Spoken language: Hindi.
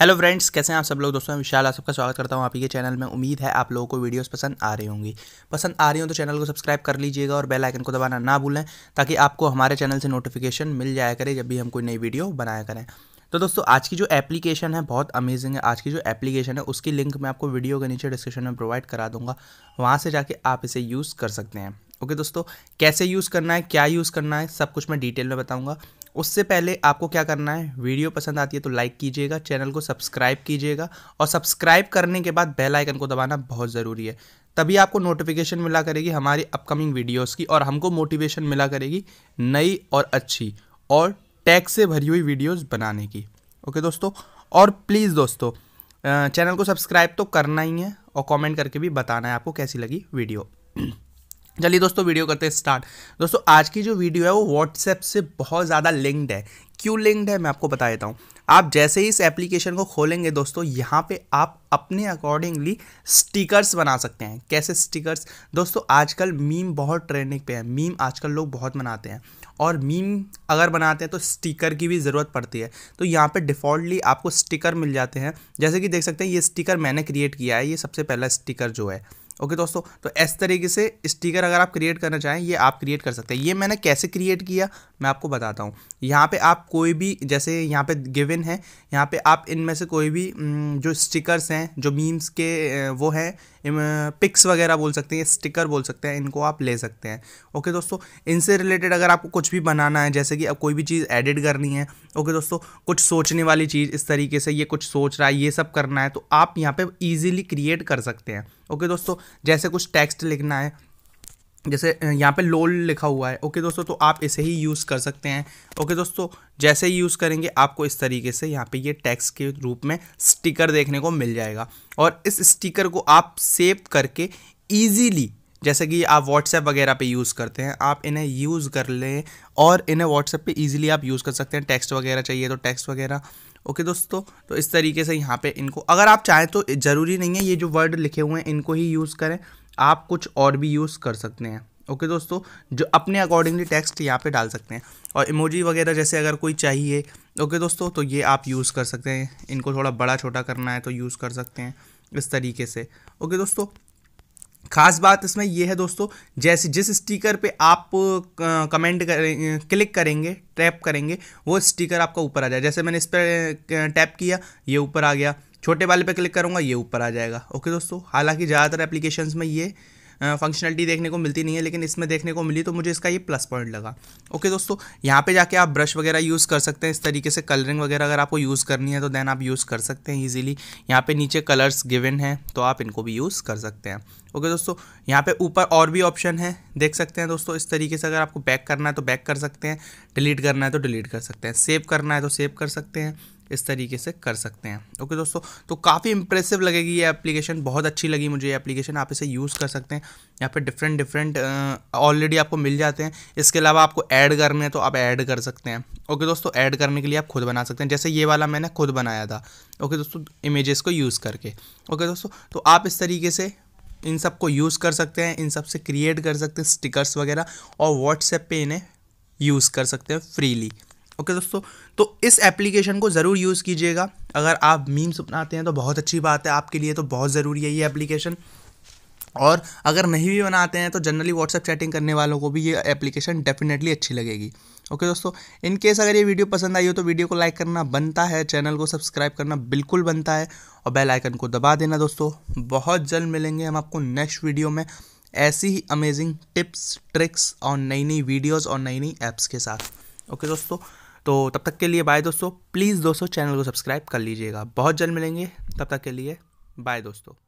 हेलो फ्रेंड्स कैसे हैं आप सब लोग दोस्तों मैं विशाल आप सबका स्वागत करता हूं आप के चैनल में उम्मीद है आप लोगों को वीडियोस पसंद आ रही होंगी पसंद आ रही हो तो चैनल को सब्सक्राइब कर लीजिएगा और बेल आइकन को दबाना ना भूलें ताकि आपको हमारे चैनल से नोटिफिकेशन मिल जाया करे जब भी हम कोई नई वीडियो बनाया करें तो दोस्तों आज की जो एप्लीकेशन है बहुत अमेजिंग है आज की जो एप्लीकेशन है उसकी लिंक मैं आपको वीडियो के नीचे डिस्क्रिप्शन में प्रोवाइड करा दूंगा वहाँ से जाके आप इसे यूज़ कर सकते हैं ओके okay, दोस्तों कैसे यूज़ करना है क्या यूज़ करना है सब कुछ मैं डिटेल में बताऊंगा उससे पहले आपको क्या करना है वीडियो पसंद आती है तो लाइक कीजिएगा चैनल को सब्सक्राइब कीजिएगा और सब्सक्राइब करने के बाद बेल आइकन को दबाना बहुत ज़रूरी है तभी आपको नोटिफिकेशन मिला करेगी हमारी अपकमिंग वीडियोस की और हमको मोटिवेशन मिला करेगी नई और अच्छी और टैग से भरी हुई वीडियोस बनाने की ओके दोस्तों और प्लीज़ दोस्तों चैनल को सब्सक्राइब तो करना ही है और कमेंट करके भी बताना है आपको कैसी लगी वीडियो चलिए दोस्तों वीडियो करते हैं स्टार्ट दोस्तों आज की जो वीडियो है वो व्हाट्सएप से बहुत ज़्यादा लिंक्ड है क्यों लिंक्ड है मैं आपको बता देता हूँ आप जैसे ही इस एप्लीकेशन को खोलेंगे दोस्तों यहाँ पे आप अपने अकॉर्डिंगली स्टिकर्स बना सकते हैं कैसे स्टिकर्स दोस्तों आजकल मीम बहुत ट्रेंडिंग पे है मीम आजकल लोग बहुत बनाते हैं और मीम अगर बनाते हैं तो स्टिकर की भी ज़रूरत पड़ती है तो यहाँ पे डिफ़ॉल्टली आपको स्टिकर मिल जाते हैं जैसे कि देख सकते हैं ये स्टिकर मैंने क्रिएट किया है ये सबसे पहला स्टिकर जो है ओके दोस्तों तो इस तरीके से स्टिकर अगर आप क्रिएट करना चाहें ये आप क्रिएट कर सकते हैं ये मैंने कैसे क्रिएट किया मैं आपको बताता हूँ यहाँ पे आप कोई भी जैसे यहाँ पे गिवन है यहाँ पे आप इनमें से कोई भी जो स्टिकर्स हैं जो मीम्स के वो हैं पिक्स वगैरह बोल सकते हैं स्टिकर बोल सकते हैं इनको आप ले सकते हैं ओके दोस्तों इनसे रिलेटेड अगर आपको कुछ भी बनाना है जैसे कि अब कोई भी चीज़ एडिट करनी है ओके दोस्तों कुछ सोचने वाली चीज़ इस तरीके से ये कुछ सोच रहा है ये सब करना है तो आप यहाँ पर ईजिली क्रिएट कर सकते हैं ओके दोस्तों जैसे कुछ टेक्स्ट लिखना है जैसे यहाँ पे लोल लिखा हुआ है ओके दोस्तों तो आप इसे ही यूज़ कर सकते हैं ओके दोस्तों जैसे ही यूज़ करेंगे आपको इस तरीके से यहाँ पे ये टैक्स के रूप में स्टिकर देखने को मिल जाएगा और इस स्टिकर को आप सेव करके ईजीली जैसे कि आप व्हाट्सएप वगैरह पे यूज़ करते हैं आप इन्हें यूज़ कर लें और इन्हें व्हाट्सएप पे इजीली आप यूज़ कर सकते हैं टेक्स्ट वगैरह चाहिए तो टेक्स्ट वगैरह ओके दोस्तों तो इस तरीके से यहाँ पे इनको अगर आप चाहें तो ज़रूरी नहीं है ये जो वर्ड लिखे हुए हैं इनको ही यूज़ करें आप कुछ और भी यूज़ कर सकते हैं ओके दोस्तों जो अपने अकॉर्डिंगली टेक्स्ट यहाँ पे डाल सकते हैं और इमोजी वगैरह जैसे अगर कोई चाहिए ओके दोस्तों तो ये आप यूज़ कर सकते हैं इनको थोड़ा बड़ा छोटा करना है तो यूज़ कर सकते हैं इस तरीके से ओके दोस्तों खास बात इसमें यह है दोस्तों जैसे जिस स्टिकर पे आप कमेंट करें क्लिक करेंगे टैप करेंगे वो स्टिकर आपका ऊपर आ जाए जैसे मैंने इस पर टैप किया ये ऊपर आ गया छोटे वाले पे क्लिक करूँगा ये ऊपर आ जाएगा ओके दोस्तों हालांकि ज़्यादातर एप्लीकेशंस में ये फंक्शनलिटी देखने को मिलती नहीं है लेकिन इसमें देखने को मिली तो मुझे इसका ये प्लस पॉइंट लगा ओके दोस्तों यहाँ पे जाके आप ब्रश वगैरह यूज़ कर सकते हैं इस तरीके से कलरिंग वगैरह अगर आपको यूज़ करनी है तो देन आप यूज़ कर सकते हैं ईजिली यहाँ पर नीचे कलर्स गिवन हैं तो आप इनको भी यूज़ कर सकते हैं ओके दोस्तों यहाँ पे ऊपर और भी ऑप्शन है देख सकते हैं दोस्तों इस तरीके से अगर आपको बैक करना है तो बैक कर सकते हैं डिलीट करना है तो डिलीट कर सकते हैं सेव करना है तो सेव कर सकते हैं इस तरीके से कर सकते हैं ओके okay, दोस्तों तो काफ़ी इंप्रेसिव लगेगी ये एप्लीकेशन बहुत अच्छी लगी मुझे ये एप्लीकेशन आप इसे यूज़ कर सकते हैं यहाँ पे डिफरेंट डिफरेंट ऑलरेडी आपको मिल जाते हैं इसके अलावा आपको ऐड करने हैं तो आप ऐड कर सकते हैं ओके okay, दोस्तों ऐड करने के लिए आप खुद बना सकते हैं जैसे ये वाला मैंने खुद बनाया था ओके okay, दोस्तों इमेजेस को यूज़ करके ओके दोस्तों तो आप इस तरीके से इन सब को यूज़ कर सकते हैं इन सब से क्रिएट कर सकते हैं स्टिकर्स वगैरह और व्हाट्सएप पे इन्हें यूज़ कर सकते हैं फ्रीली ओके दोस्तों तो इस एप्लीकेशन को ज़रूर यूज़ कीजिएगा अगर आप मीम्स बनाते हैं तो बहुत अच्छी बात है आपके लिए तो बहुत ज़रूरी है ये एप्लीकेशन और अगर नहीं भी बनाते हैं तो जनरली व्हाट्सएप चैटिंग करने वालों को भी ये एप्लीकेशन डेफिनेटली अच्छी लगेगी ओके okay, दोस्तों इन केस अगर ये वीडियो पसंद आई हो तो वीडियो को लाइक करना बनता है चैनल को सब्सक्राइब करना बिल्कुल बनता है और बेल आइकन को दबा देना दोस्तों बहुत जल्द मिलेंगे हम आपको नेक्स्ट वीडियो में ऐसी ही अमेजिंग टिप्स ट्रिक्स और नई नई वीडियोज़ और नई नई ऐप्स के साथ ओके दोस्तों तो तब तक के लिए बाय दोस्तों प्लीज़ दोस्तों चैनल को सब्सक्राइब कर लीजिएगा बहुत जल्द मिलेंगे तब तक के लिए बाय दोस्तों